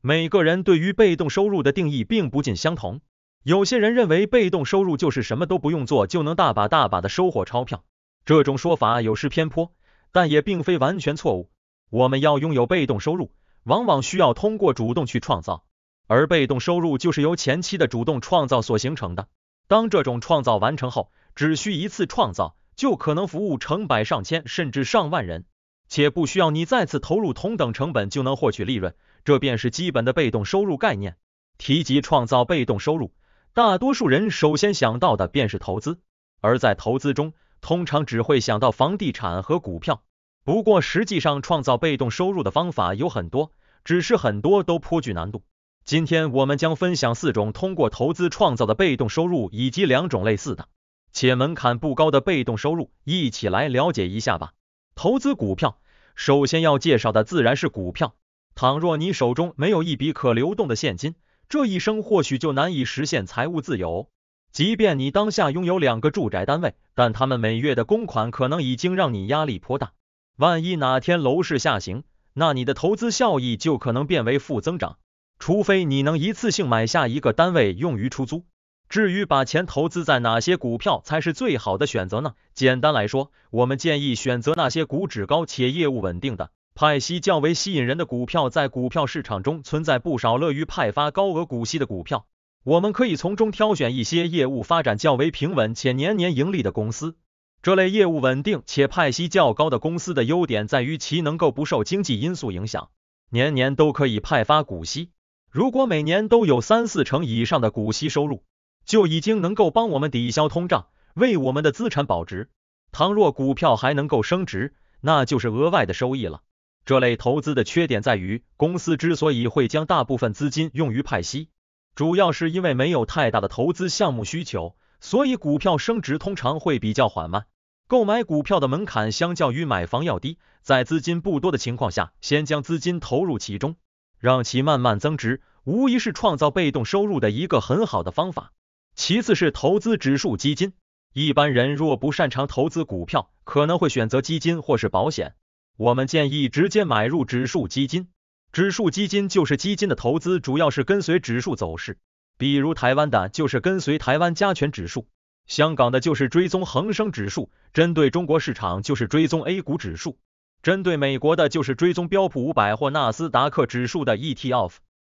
每个人对于被动收入的定义并不尽相同。有些人认为被动收入就是什么都不用做就能大把大把的收获钞票，这种说法有失偏颇，但也并非完全错误。我们要拥有被动收入，往往需要通过主动去创造，而被动收入就是由前期的主动创造所形成的。当这种创造完成后，只需一次创造，就可能服务成百上千甚至上万人，且不需要你再次投入同等成本就能获取利润。这便是基本的被动收入概念。提及创造被动收入，大多数人首先想到的便是投资，而在投资中，通常只会想到房地产和股票。不过，实际上创造被动收入的方法有很多，只是很多都颇具难度。今天我们将分享四种通过投资创造的被动收入，以及两种类似的且门槛不高的被动收入，一起来了解一下吧。投资股票，首先要介绍的自然是股票。倘若你手中没有一笔可流动的现金，这一生或许就难以实现财务自由。即便你当下拥有两个住宅单位，但他们每月的公款可能已经让你压力颇大。万一哪天楼市下行，那你的投资效益就可能变为负增长。除非你能一次性买下一个单位用于出租。至于把钱投资在哪些股票才是最好的选择呢？简单来说，我们建议选择那些股指高且业务稳定的。派息较为吸引人的股票，在股票市场中存在不少乐于派发高额股息的股票，我们可以从中挑选一些业务发展较为平稳且年年盈利的公司。这类业务稳定且派息较高的公司的优点在于其能够不受经济因素影响，年年都可以派发股息。如果每年都有三四成以上的股息收入，就已经能够帮我们抵消通胀，为我们的资产保值。倘若股票还能够升值，那就是额外的收益了。这类投资的缺点在于，公司之所以会将大部分资金用于派息，主要是因为没有太大的投资项目需求，所以股票升值通常会比较缓慢。购买股票的门槛相较于买房要低，在资金不多的情况下，先将资金投入其中，让其慢慢增值，无疑是创造被动收入的一个很好的方法。其次是投资指数基金，一般人若不擅长投资股票，可能会选择基金或是保险。我们建议直接买入指数基金。指数基金就是基金的投资，主要是跟随指数走势。比如台湾的，就是跟随台湾加权指数；香港的，就是追踪恒生指数；针对中国市场，就是追踪 A 股指数；针对美国的，就是追踪标普五百或纳斯达克指数的 ETF。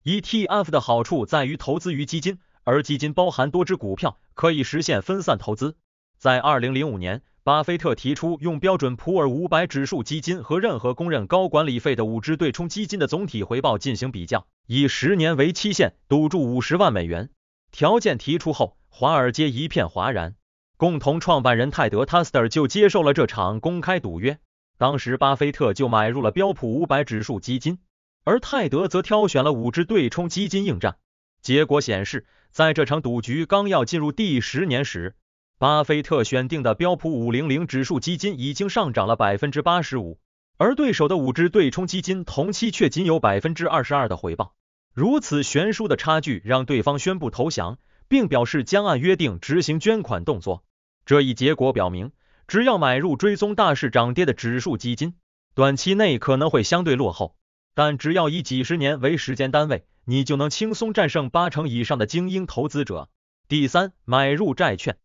ETF 的好处在于投资于基金，而基金包含多只股票，可以实现分散投资。在二零零五年。巴菲特提出用标准普尔五百指数基金和任何公认高管理费的五支对冲基金的总体回报进行比较，以十年为期限，赌注五十万美元。条件提出后，华尔街一片哗然。共同创办人泰德·塔斯特就接受了这场公开赌约。当时，巴菲特就买入了标普五百指数基金，而泰德则挑选了五支对冲基金应战。结果显示，在这场赌局刚要进入第十年时。巴菲特选定的标普五零零指数基金已经上涨了百分之八十五，而对手的五只对冲基金同期却仅有百分之二十二的回报。如此悬殊的差距让对方宣布投降，并表示将按约定执行捐款动作。这一结果表明，只要买入追踪大市涨跌的指数基金，短期内可能会相对落后，但只要以几十年为时间单位，你就能轻松战胜八成以上的精英投资者。第三，买入债券。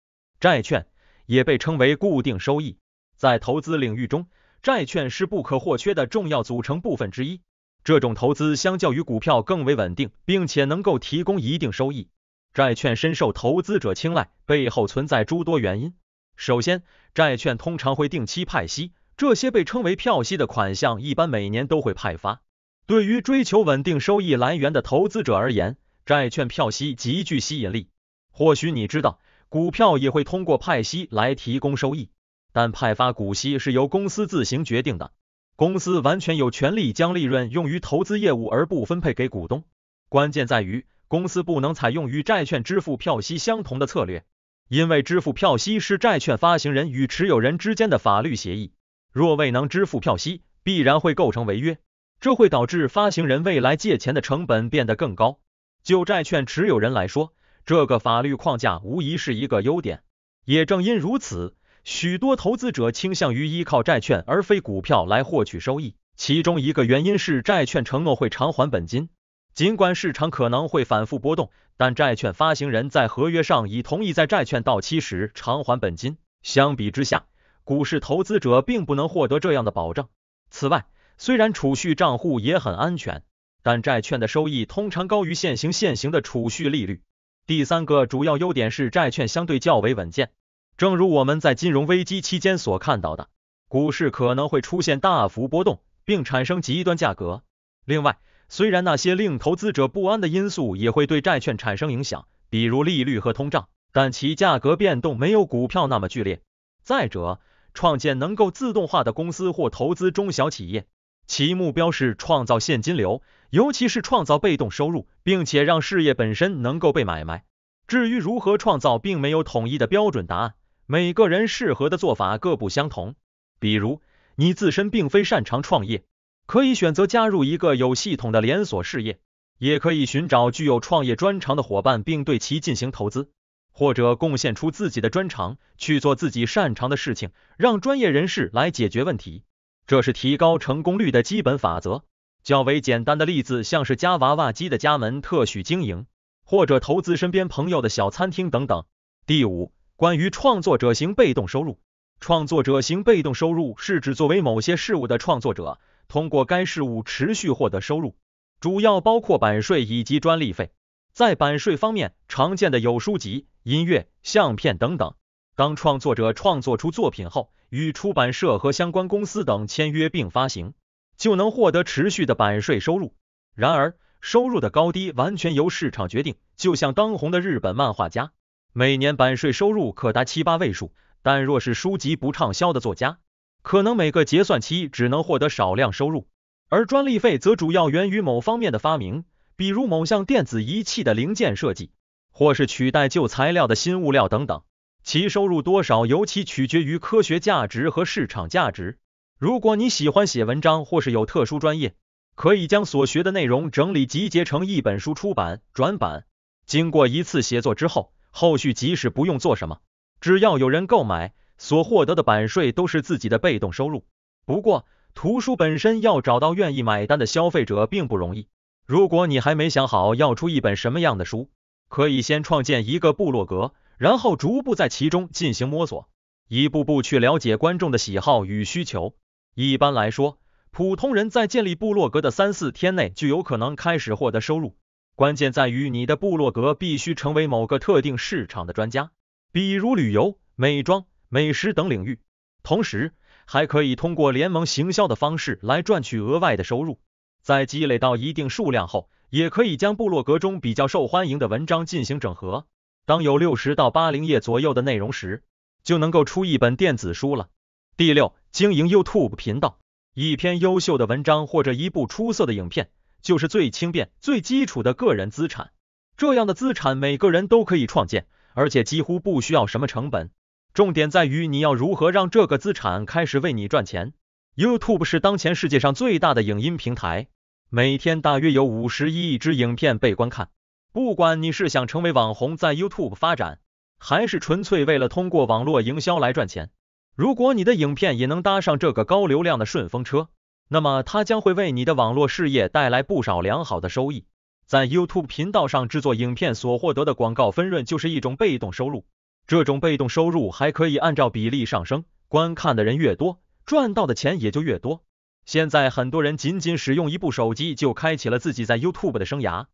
债券也被称为固定收益，在投资领域中，债券是不可或缺的重要组成部分之一。这种投资相较于股票更为稳定，并且能够提供一定收益。债券深受投资者青睐，背后存在诸多原因。首先，债券通常会定期派息，这些被称为票息的款项一般每年都会派发。对于追求稳定收益来源的投资者而言，债券票息极具吸引力。或许你知道。股票也会通过派息来提供收益，但派发股息是由公司自行决定的。公司完全有权利将利润用于投资业务而不分配给股东。关键在于，公司不能采用与债券支付票息相同的策略，因为支付票息是债券发行人与持有人之间的法律协议。若未能支付票息，必然会构成违约，这会导致发行人未来借钱的成本变得更高。就债券持有人来说，这个法律框架无疑是一个优点，也正因如此，许多投资者倾向于依靠债券而非股票来获取收益。其中一个原因是债券承诺会偿还本金，尽管市场可能会反复波动，但债券发行人在合约上已同意在债券到期时偿还本金。相比之下，股市投资者并不能获得这样的保证。此外，虽然储蓄账户也很安全，但债券的收益通常高于现行现行的储蓄利率。第三个主要优点是债券相对较为稳健。正如我们在金融危机期间所看到的，股市可能会出现大幅波动，并产生极端价格。另外，虽然那些令投资者不安的因素也会对债券产生影响，比如利率和通胀，但其价格变动没有股票那么剧烈。再者，创建能够自动化的公司或投资中小企业。其目标是创造现金流，尤其是创造被动收入，并且让事业本身能够被买卖。至于如何创造，并没有统一的标准答案，每个人适合的做法各不相同。比如，你自身并非擅长创业，可以选择加入一个有系统的连锁事业，也可以寻找具有创业专长的伙伴，并对其进行投资，或者贡献出自己的专长去做自己擅长的事情，让专业人士来解决问题。这是提高成功率的基本法则。较为简单的例子，像是夹娃娃机的加盟特许经营，或者投资身边朋友的小餐厅等等。第五，关于创作者型被动收入。创作者型被动收入是指作为某些事物的创作者，通过该事物持续获得收入，主要包括版税以及专利费。在版税方面，常见的有书籍、音乐、相片等等。当创作者创作出作品后，与出版社和相关公司等签约并发行，就能获得持续的版税收入。然而，收入的高低完全由市场决定。就像当红的日本漫画家，每年版税收入可达七八位数；但若是书籍不畅销的作家，可能每个结算期只能获得少量收入。而专利费则主要源于某方面的发明，比如某项电子仪器的零件设计，或是取代旧材料的新物料等等。其收入多少，尤其取决于科学价值和市场价值。如果你喜欢写文章，或是有特殊专业，可以将所学的内容整理集结成一本书出版、转版。经过一次写作之后，后续即使不用做什么，只要有人购买，所获得的版税都是自己的被动收入。不过，图书本身要找到愿意买单的消费者并不容易。如果你还没想好要出一本什么样的书，可以先创建一个部落格。然后逐步在其中进行摸索，一步步去了解观众的喜好与需求。一般来说，普通人在建立部落格的三四天内就有可能开始获得收入。关键在于你的部落格必须成为某个特定市场的专家，比如旅游、美妆、美食等领域。同时，还可以通过联盟行销的方式来赚取额外的收入。在积累到一定数量后，也可以将部落格中比较受欢迎的文章进行整合。当有六十到八零页左右的内容时，就能够出一本电子书了。第六，经营 YouTube 频道，一篇优秀的文章或者一部出色的影片，就是最轻便、最基础的个人资产。这样的资产每个人都可以创建，而且几乎不需要什么成本。重点在于你要如何让这个资产开始为你赚钱。YouTube 是当前世界上最大的影音平台，每天大约有五十亿支影片被观看。不管你是想成为网红在 YouTube 发展，还是纯粹为了通过网络营销来赚钱，如果你的影片也能搭上这个高流量的顺风车，那么它将会为你的网络事业带来不少良好的收益。在 YouTube 频道上制作影片所获得的广告分润就是一种被动收入，这种被动收入还可以按照比例上升，观看的人越多，赚到的钱也就越多。现在很多人仅仅使用一部手机就开启了自己在 YouTube 的生涯。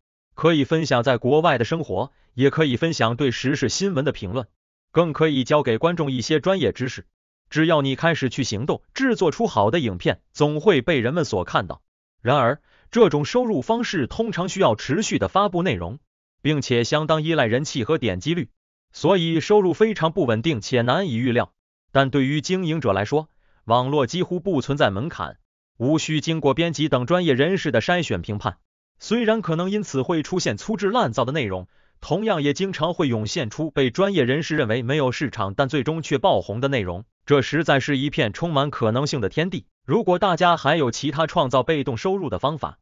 可以分享在国外的生活，也可以分享对时事新闻的评论，更可以教给观众一些专业知识。只要你开始去行动，制作出好的影片，总会被人们所看到。然而，这种收入方式通常需要持续的发布内容，并且相当依赖人气和点击率，所以收入非常不稳定且难以预料。但对于经营者来说，网络几乎不存在门槛，无需经过编辑等专业人士的筛选评判。虽然可能因此会出现粗制滥造的内容，同样也经常会涌现出被专业人士认为没有市场，但最终却爆红的内容。这实在是一片充满可能性的天地。如果大家还有其他创造被动收入的方法，